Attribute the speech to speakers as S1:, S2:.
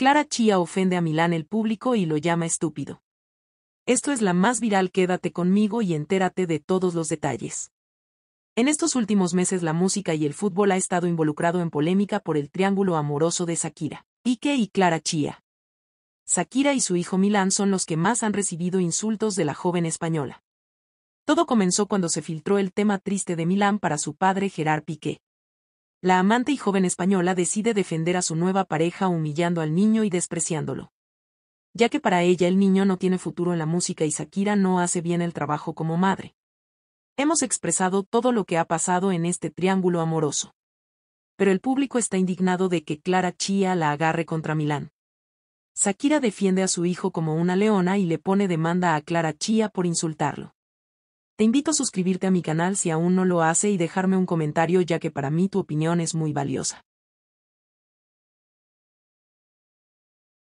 S1: Clara Chía ofende a Milán el público y lo llama estúpido. Esto es la más viral Quédate conmigo y entérate de todos los detalles. En estos últimos meses la música y el fútbol ha estado involucrado en polémica por el triángulo amoroso de Shakira, Piqué y Clara Chía. Shakira y su hijo Milán son los que más han recibido insultos de la joven española. Todo comenzó cuando se filtró el tema triste de Milán para su padre Gerard Piqué, la amante y joven española decide defender a su nueva pareja humillando al niño y despreciándolo. Ya que para ella el niño no tiene futuro en la música y Shakira no hace bien el trabajo como madre. Hemos expresado todo lo que ha pasado en este triángulo amoroso. Pero el público está indignado de que Clara Chía la agarre contra Milán. Shakira defiende a su hijo como una leona y le pone demanda a Clara Chía por insultarlo. Te invito a suscribirte a mi canal si aún no lo hace y dejarme un comentario ya que para mí tu opinión es muy valiosa.